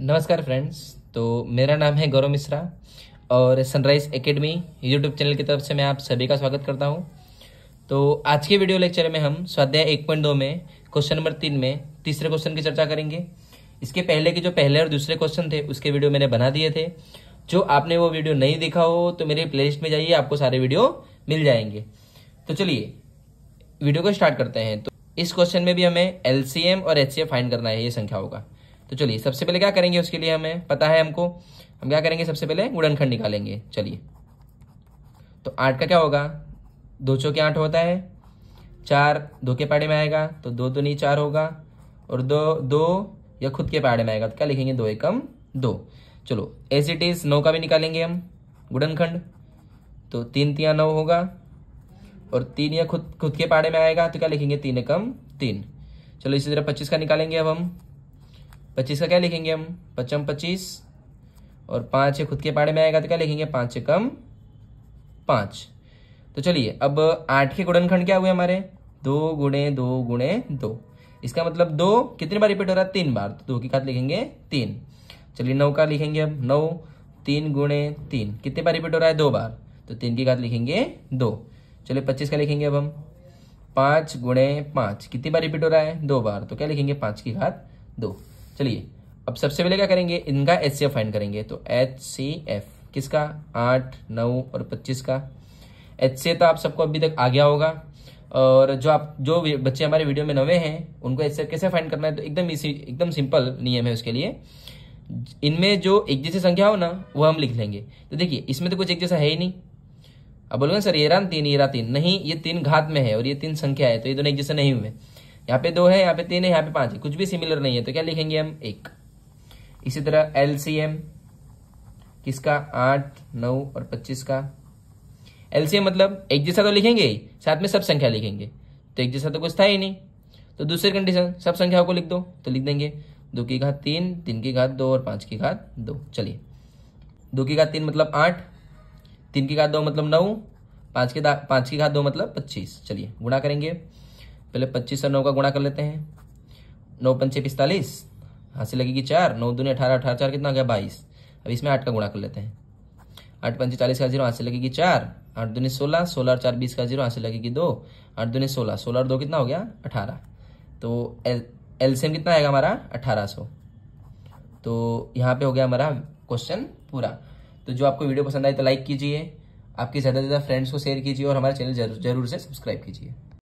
नमस्कार फ्रेंड्स तो मेरा नाम है गौरव मिश्रा और सनराइज एकेडमी यूट्यूब चैनल की तरफ से मैं आप सभी का स्वागत करता हूं तो आज के वीडियो लेक्चर में हम स्वाध्याय एक पॉइंट दो में क्वेश्चन नंबर तीन में तीसरे क्वेश्चन की चर्चा करेंगे इसके पहले के जो पहले और दूसरे क्वेश्चन थे उसके वीडियो मैंने बना दिए थे जो आपने वो वीडियो नहीं देखा हो तो मेरे प्ले में जाइए आपको सारे वीडियो मिल जाएंगे तो चलिए वीडियो को स्टार्ट करते हैं तो इस क्वेश्चन में भी हमें एल और एच फाइंड करना है ये संख्याओं का तो चलिए सबसे पहले क्या करेंगे उसके लिए हमें पता है हमको हम क्या करेंगे सबसे पहले गुड़नखंड निकालेंगे चलिए तो आठ का क्या होगा दो चौके आठ होता है चार दो के पाड़े में आएगा तो दो तो नहीं चार होगा और दो दो या खुद के पाड़े में आएगा तो क्या लिखेंगे दो एकम दो चलो एज इट इज नौ का भी निकालेंगे हम गुड़नखंड तो तीन तिया नौ होगा और तीन या खुद खुद के पाड़े में आएगा तो क्या लिखेंगे तीन एकम तीन चलो इसी तरह पच्चीस का निकालेंगे अब हम पच्चीस का क्या लिखेंगे हम पचम पच्चीस और पांच खुद के पाड़े में आएगा तो क्या लिखेंगे पांच से कम पांच तो चलिए अब आठ के गुणनखंड क्या हुए हमारे दो गुणे दो गुणे दो इसका मतलब दो कितनी बार रिपीट हो रहा है तीन बार तो दो की घाट लिखेंगे तीन चलिए नौ का लिखेंगे अब नौ तीन गुणे तीन कितने बार रिपीट हो रहा है दो बार तो तीन की घात लिखेंगे दो चलिए पच्चीस का लिखेंगे अब हम पांच गुणे पांच कितनी बार रिपीट हो रहा है दो बार तो क्या लिखेंगे पांच की घात दो चलिए अब सबसे पहले क्या करेंगे इनका एच सी एफ फाइंड करेंगे तो एच सी एफ किसका आठ नौ और पच्चीस का एच सी तो आप सबको अभी तक आ गया होगा और जो आप जो बच्चे हमारे वीडियो में नवे हैं उनको एच कैसे फाइंड करना है तो एकदम इसी एकदम सिंपल नियम है उसके लिए इनमें जो एक जैसी संख्या हो ना वो हम लिख लेंगे तो देखिए इसमें तो कुछ एक जैसा है ही नहीं अब बोलोगे सर येरान तीन येरा तीन नहीं ये तीन घात में है और ये तीन संख्या है तो ये दोनों एक जैसे नहीं हुए यहाँ पे दो है यहाँ पे तीन है यहाँ पे पांच है कुछ भी सिमिलर नहीं है तो क्या लिखेंगे हम एक इसी तरह एलसीएम किसका आठ नौ और पच्चीस का एलसीएम मतलब एक जैसा तो लिखेंगे ही साथ में सब संख्या लिखेंगे तो एक जैसा तो कुछ था ही नहीं तो दूसरी कंडीशन सब संख्याओं को लिख दो तो लिख देंगे दो की घात तीन तीन की घात दो और पांच की घात दो चलिए दो की घात तीन मतलब आठ तीन की घात दो मतलब नौ पांच की पांच की घात दो मतलब पच्चीस चलिए गुणा करेंगे पहले पच्चीस और नौ का गुणा कर लेते हैं नौ पंचे पिस्तालीस से लगेगी चार नौ दूनी अठारह अठारह चार कितना हो गया बाईस अब इसमें आठ का गुणा कर लेते हैं आठ पंचे चालीस का जीरो हाँ से लगेगी चार आठ दूनी सोलह सोलह और चार बीस का जीरो हाँ से लगेगी दो आठ दूने सोलह सोलह और दो कितना हो गया अठारह तो एल एलसीएम कितना आएगा हमारा अठारह सौ तो यहाँ पे हो गया हमारा क्वेश्चन पूरा तो जो आपको वीडियो पसंद आए तो लाइक कीजिए आपके ज़्यादा से ज़्यादा फ्रेंड्स को शेयर कीजिए और हमारे चैनल जरूर से सब्सक्राइब कीजिए